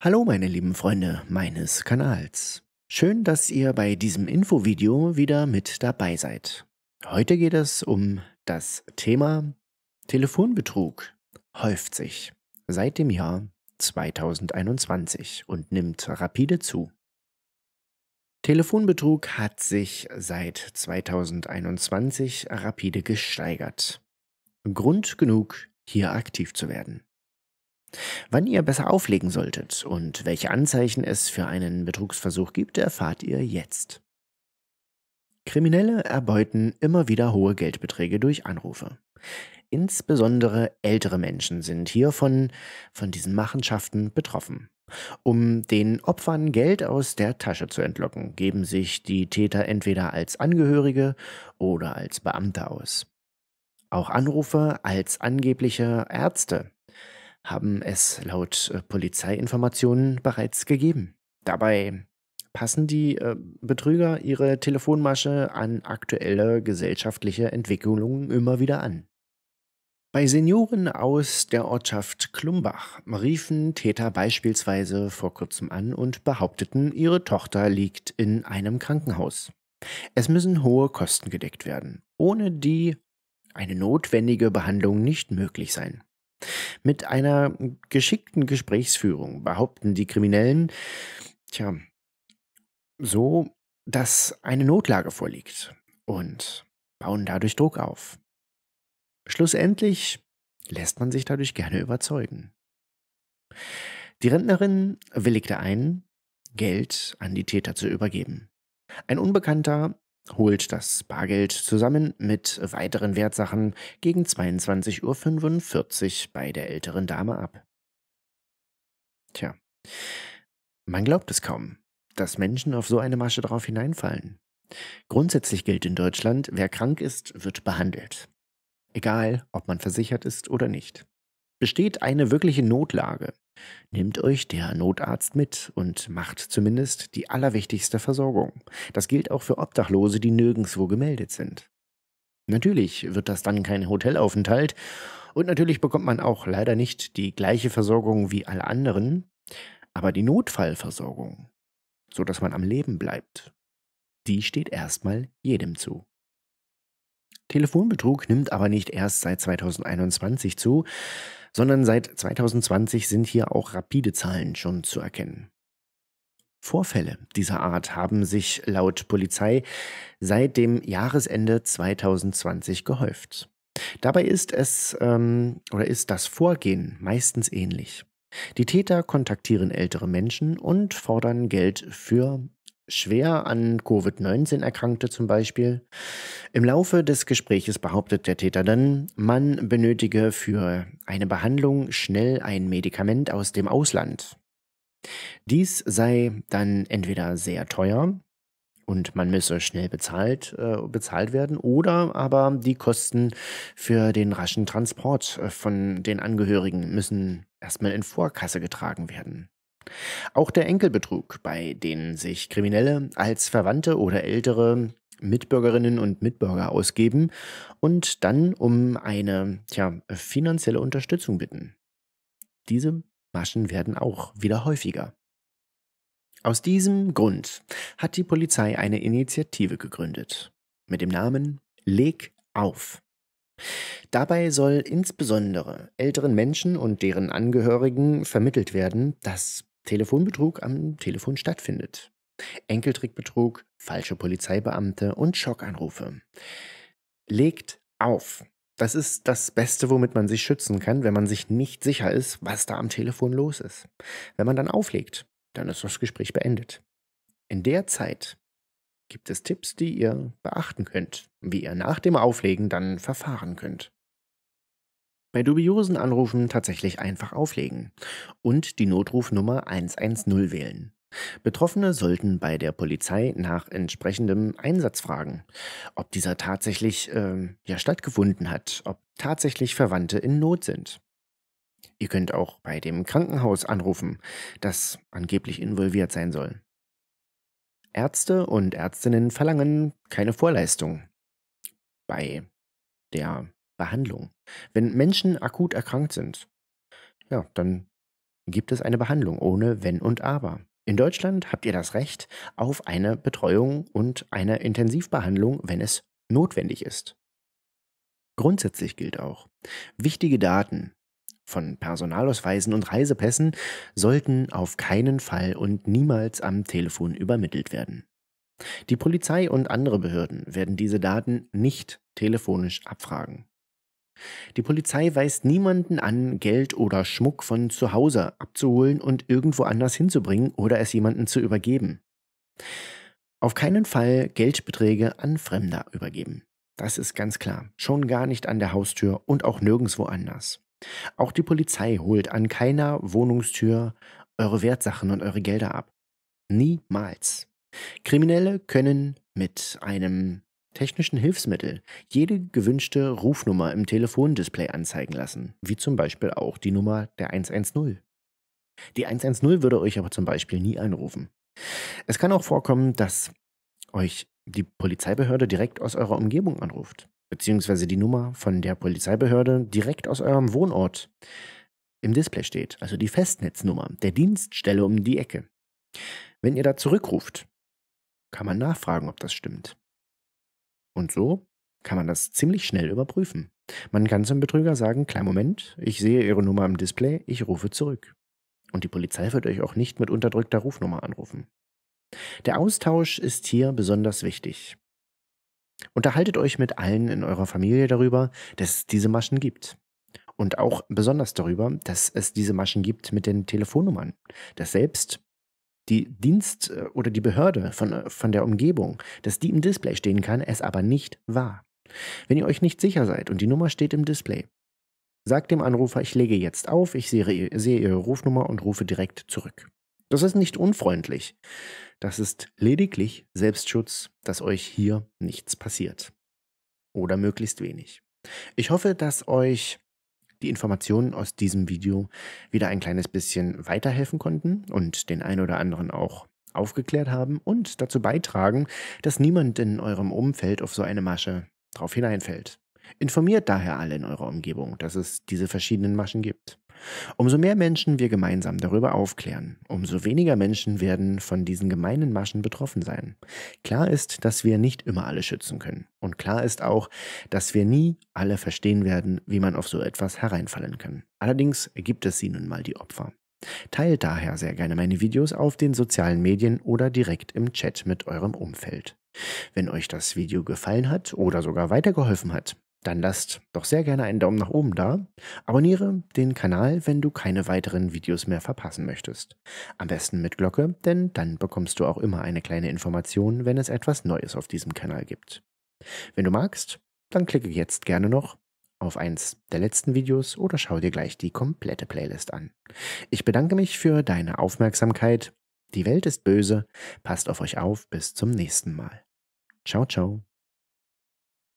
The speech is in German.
Hallo meine lieben Freunde meines Kanals. Schön, dass ihr bei diesem Infovideo wieder mit dabei seid. Heute geht es um das Thema Telefonbetrug häuft sich seit dem Jahr 2021 und nimmt rapide zu. Telefonbetrug hat sich seit 2021 rapide gesteigert. Grund genug, hier aktiv zu werden. Wann ihr besser auflegen solltet und welche Anzeichen es für einen Betrugsversuch gibt, erfahrt ihr jetzt. Kriminelle erbeuten immer wieder hohe Geldbeträge durch Anrufe. Insbesondere ältere Menschen sind hiervon von diesen Machenschaften betroffen. Um den Opfern Geld aus der Tasche zu entlocken, geben sich die Täter entweder als Angehörige oder als Beamte aus. Auch Anrufe als angebliche Ärzte haben es laut äh, Polizeiinformationen bereits gegeben. Dabei passen die äh, Betrüger ihre Telefonmasche an aktuelle gesellschaftliche Entwicklungen immer wieder an. Bei Senioren aus der Ortschaft Klumbach riefen Täter beispielsweise vor kurzem an und behaupteten, ihre Tochter liegt in einem Krankenhaus. Es müssen hohe Kosten gedeckt werden, ohne die eine notwendige Behandlung nicht möglich sein. Mit einer geschickten Gesprächsführung behaupten die Kriminellen, tja, so, dass eine Notlage vorliegt und bauen dadurch Druck auf. Schlussendlich lässt man sich dadurch gerne überzeugen. Die Rentnerin willigte ein, Geld an die Täter zu übergeben. Ein Unbekannter holt das Bargeld zusammen mit weiteren Wertsachen gegen 22.45 Uhr bei der älteren Dame ab. Tja, man glaubt es kaum, dass Menschen auf so eine Masche drauf hineinfallen. Grundsätzlich gilt in Deutschland, wer krank ist, wird behandelt. Egal, ob man versichert ist oder nicht. Besteht eine wirkliche Notlage, Nehmt euch der Notarzt mit und macht zumindest die allerwichtigste Versorgung. Das gilt auch für Obdachlose, die nirgendswo gemeldet sind. Natürlich wird das dann kein Hotelaufenthalt und natürlich bekommt man auch leider nicht die gleiche Versorgung wie alle anderen, aber die Notfallversorgung, so dass man am Leben bleibt, die steht erstmal jedem zu. Telefonbetrug nimmt aber nicht erst seit 2021 zu, sondern seit 2020 sind hier auch rapide Zahlen schon zu erkennen. Vorfälle dieser Art haben sich laut Polizei seit dem Jahresende 2020 gehäuft. Dabei ist es ähm, oder ist das Vorgehen meistens ähnlich. Die Täter kontaktieren ältere Menschen und fordern Geld für schwer an Covid-19 erkrankte zum Beispiel. Im Laufe des Gespräches behauptet der Täter dann, man benötige für eine Behandlung schnell ein Medikament aus dem Ausland. Dies sei dann entweder sehr teuer und man müsse schnell bezahlt, äh, bezahlt werden oder aber die Kosten für den raschen Transport äh, von den Angehörigen müssen erstmal in Vorkasse getragen werden. Auch der Enkelbetrug, bei denen sich Kriminelle als Verwandte oder ältere Mitbürgerinnen und Mitbürger ausgeben und dann um eine tja, finanzielle Unterstützung bitten. Diese Maschen werden auch wieder häufiger. Aus diesem Grund hat die Polizei eine Initiative gegründet mit dem Namen Leg auf. Dabei soll insbesondere älteren Menschen und deren Angehörigen vermittelt werden, dass Telefonbetrug am Telefon stattfindet. Enkeltrickbetrug, falsche Polizeibeamte und Schockanrufe. Legt auf. Das ist das Beste, womit man sich schützen kann, wenn man sich nicht sicher ist, was da am Telefon los ist. Wenn man dann auflegt, dann ist das Gespräch beendet. In der Zeit gibt es Tipps, die ihr beachten könnt, wie ihr nach dem Auflegen dann verfahren könnt. Bei dubiosen Anrufen tatsächlich einfach auflegen und die Notrufnummer 110 wählen. Betroffene sollten bei der Polizei nach entsprechendem Einsatz fragen, ob dieser tatsächlich äh, ja, stattgefunden hat, ob tatsächlich Verwandte in Not sind. Ihr könnt auch bei dem Krankenhaus anrufen, das angeblich involviert sein soll. Ärzte und Ärztinnen verlangen keine Vorleistung. Bei der Behandlung. Wenn Menschen akut erkrankt sind, ja, dann gibt es eine Behandlung ohne Wenn und Aber. In Deutschland habt ihr das Recht auf eine Betreuung und eine Intensivbehandlung, wenn es notwendig ist. Grundsätzlich gilt auch, wichtige Daten von Personalausweisen und Reisepässen sollten auf keinen Fall und niemals am Telefon übermittelt werden. Die Polizei und andere Behörden werden diese Daten nicht telefonisch abfragen. Die Polizei weist niemanden an, Geld oder Schmuck von zu Hause abzuholen und irgendwo anders hinzubringen oder es jemandem zu übergeben. Auf keinen Fall Geldbeträge an Fremder übergeben. Das ist ganz klar. Schon gar nicht an der Haustür und auch nirgendwo anders. Auch die Polizei holt an keiner Wohnungstür eure Wertsachen und eure Gelder ab. Niemals. Kriminelle können mit einem technischen Hilfsmittel jede gewünschte Rufnummer im Telefondisplay anzeigen lassen, wie zum Beispiel auch die Nummer der 110. Die 110 würde euch aber zum Beispiel nie anrufen. Es kann auch vorkommen, dass euch die Polizeibehörde direkt aus eurer Umgebung anruft, beziehungsweise die Nummer von der Polizeibehörde direkt aus eurem Wohnort im Display steht, also die Festnetznummer der Dienststelle um die Ecke. Wenn ihr da zurückruft, kann man nachfragen, ob das stimmt. Und so kann man das ziemlich schnell überprüfen. Man kann zum Betrüger sagen, klein Moment, ich sehe Ihre Nummer im Display, ich rufe zurück. Und die Polizei wird euch auch nicht mit unterdrückter Rufnummer anrufen. Der Austausch ist hier besonders wichtig. Unterhaltet euch mit allen in eurer Familie darüber, dass es diese Maschen gibt. Und auch besonders darüber, dass es diese Maschen gibt mit den Telefonnummern. Dass selbst die Dienst äh, oder die Behörde von, äh, von der Umgebung, dass die im Display stehen kann, es aber nicht war. Wenn ihr euch nicht sicher seid und die Nummer steht im Display, sagt dem Anrufer, ich lege jetzt auf, ich sehe, sehe Ihre Rufnummer und rufe direkt zurück. Das ist nicht unfreundlich. Das ist lediglich Selbstschutz, dass euch hier nichts passiert. Oder möglichst wenig. Ich hoffe, dass euch die Informationen aus diesem Video wieder ein kleines bisschen weiterhelfen konnten und den einen oder anderen auch aufgeklärt haben und dazu beitragen, dass niemand in eurem Umfeld auf so eine Masche drauf hineinfällt. Informiert daher alle in eurer Umgebung, dass es diese verschiedenen Maschen gibt. Umso mehr Menschen wir gemeinsam darüber aufklären, umso weniger Menschen werden von diesen gemeinen Maschen betroffen sein. Klar ist, dass wir nicht immer alle schützen können. Und klar ist auch, dass wir nie alle verstehen werden, wie man auf so etwas hereinfallen kann. Allerdings gibt es sie nun mal die Opfer. Teilt daher sehr gerne meine Videos auf den sozialen Medien oder direkt im Chat mit eurem Umfeld. Wenn euch das Video gefallen hat oder sogar weitergeholfen hat, dann lasst doch sehr gerne einen Daumen nach oben da. Abonniere den Kanal, wenn du keine weiteren Videos mehr verpassen möchtest. Am besten mit Glocke, denn dann bekommst du auch immer eine kleine Information, wenn es etwas Neues auf diesem Kanal gibt. Wenn du magst, dann klicke jetzt gerne noch auf eins der letzten Videos oder schau dir gleich die komplette Playlist an. Ich bedanke mich für deine Aufmerksamkeit. Die Welt ist böse. Passt auf euch auf. Bis zum nächsten Mal. Ciao, ciao.